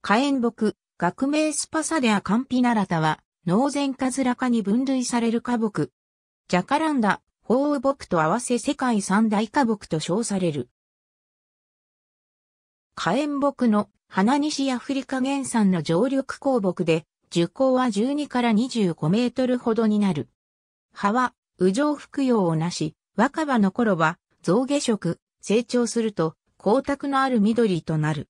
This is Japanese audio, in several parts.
火炎木、学名スパサデアカンピナラタは、ノーカズラ科に分類される花木。ジャカランダ、ウボ木と合わせ世界三大花木と称される。火炎木の花西アフリカ原産の常緑鉱木で、樹高は12から25メートルほどになる。葉は、右上服用をなし、若葉の頃は、象牙色、成長すると、光沢のある緑となる。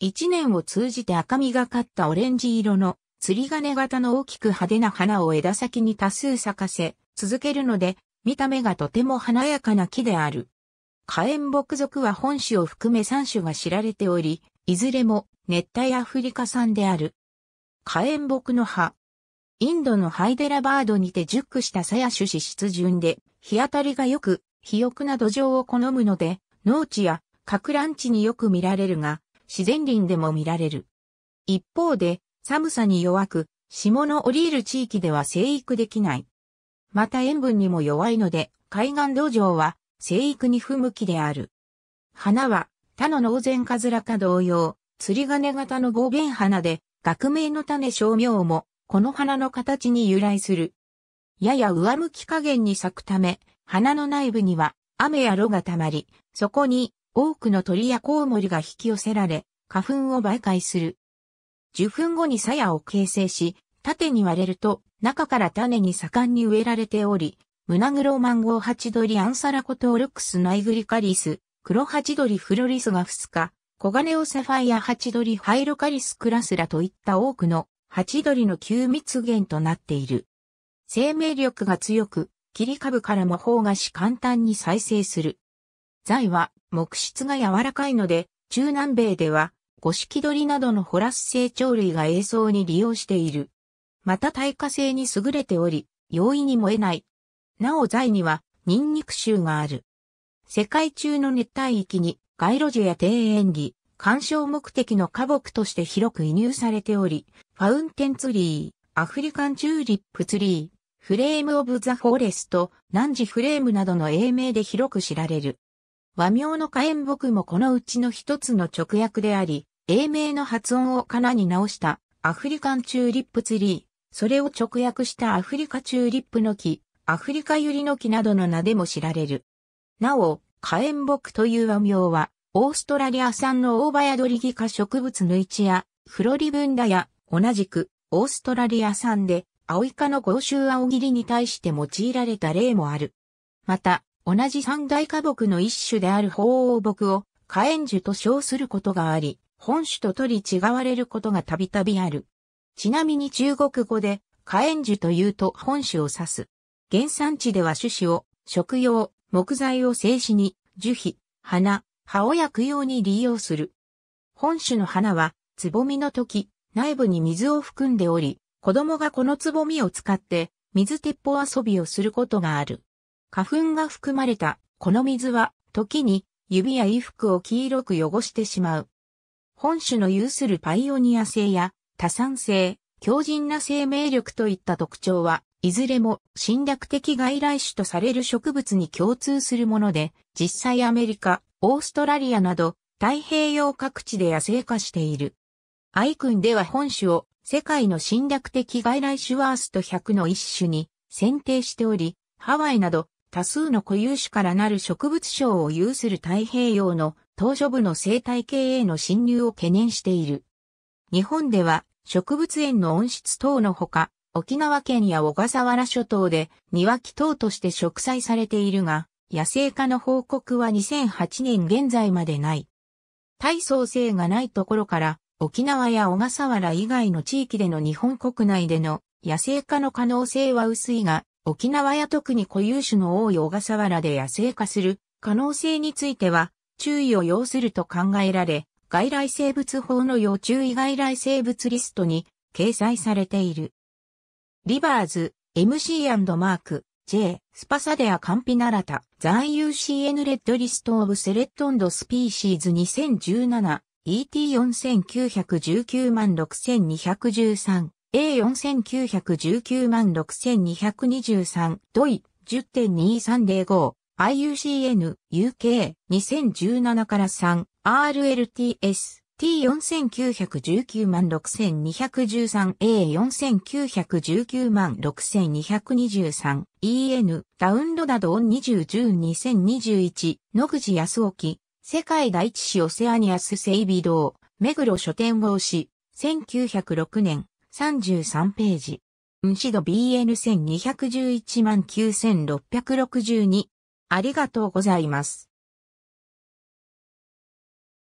一年を通じて赤みがかったオレンジ色の釣り金型の大きく派手な花を枝先に多数咲かせ続けるので見た目がとても華やかな木である。火炎木属は本種を含め3種が知られており、いずれも熱帯アフリカ産である。火炎木の葉。インドのハイデラバードにて熟した鞘種子湿潤で、日当たりが良く、肥沃な土壌を好むので、農地や、かく乱地によく見られるが、自然林でも見られる。一方で、寒さに弱く、霜の降りる地域では生育できない。また塩分にも弱いので、海岸土壌は生育に不向きである。花は他の農前カズラか同様、釣り金型の防弁花で、学名の種商名も、この花の形に由来する。やや上向き加減に咲くため、花の内部には雨や露が溜まり、そこに多くの鳥やコウモリが引き寄せられ、花粉を媒介する。受粉後に鞘を形成し、縦に割れると、中から種に盛んに植えられており、ムナグロマンゴーハチドリアンサラコトールクスナイグリカリス、クロハチドリフロリスがフスカ、コガネオサファイアハチドリハイロカリスクラスラといった多くのハチドリの急密源となっている。生命力が強く、切り株からも胞がし簡単に再生する。材は木質が柔らかいので、中南米では、ゴシキドリなどのホラス成長類が映像に利用している。また耐火性に優れており、容易に燃えない。なお材には、ニンニク臭がある。世界中の熱帯域に、街路樹や庭園木、鑑賞目的の花木として広く輸入されており、ファウンテンツリー、アフリカンチューリップツリー、フレームオブザフォレスト、ナンジフレームなどの英名で広く知られる。和名の火炎木もこのうちの一つの直訳であり、英名の発音をかなに直したアフリカンチューリップツリー、それを直訳したアフリカチューリップの木、アフリカユリの木などの名でも知られる。なお、火炎木という和名は、オーストラリア産のオーバヤドリギ科植物の一や、フロリブンダや、同じく、オーストラリア産で、アオイカの豪州青切りに対して用いられた例もある。また、同じ三大花木の一種である鳳凰木を火炎樹と称することがあり、本種と取り違われることがたびたびある。ちなみに中国語で火炎樹というと本種を指す。原産地では種子を食用、木材を静止に、樹皮、花、葉を薬用に利用する。本種の花は、つぼみの時、内部に水を含んでおり、子供がこのつぼみを使って、水鉄砲遊びをすることがある。花粉が含まれた、この水は、時に、指や衣服を黄色く汚してしまう。本種の有するパイオニア性や、多産性、強靭な生命力といった特徴は、いずれも侵略的外来種とされる植物に共通するもので、実際アメリカ、オーストラリアなど、太平洋各地で野生化している。アイクンでは本種を世界の侵略的外来種ワースト100の一種に選定しており、ハワイなど多数の固有種からなる植物省を有する太平洋の島嶼部の生態系への侵入を懸念している。日本では植物園の温室等のほか、沖縄県や小笠原諸島で庭木等として植栽されているが、野生化の報告は2008年現在までない。体操性がないところから、沖縄や小笠原以外の地域での日本国内での野生化の可能性は薄いが、沖縄や特に固有種の多い小笠原で野生化する可能性については注意を要すると考えられ、外来生物法の要注意外来生物リストに掲載されている。リバーズ、m c マーク、J、スパサデアカンピナラタ、ザ残 UCN レッドリストオブセレットンドスピーシーズ2017、ET4919 万6213。A4919 万6223ドイ10.2305 IUCN UK 2017から3 RLTS T4919 万 6213A4919 万 6223EN ダウンロダドオン2010-2021野口康沖世界第一市オセアニアス整備堂目黒書店を押し1906年33ページ。うんし BN1211 万9662。ありがとうございます。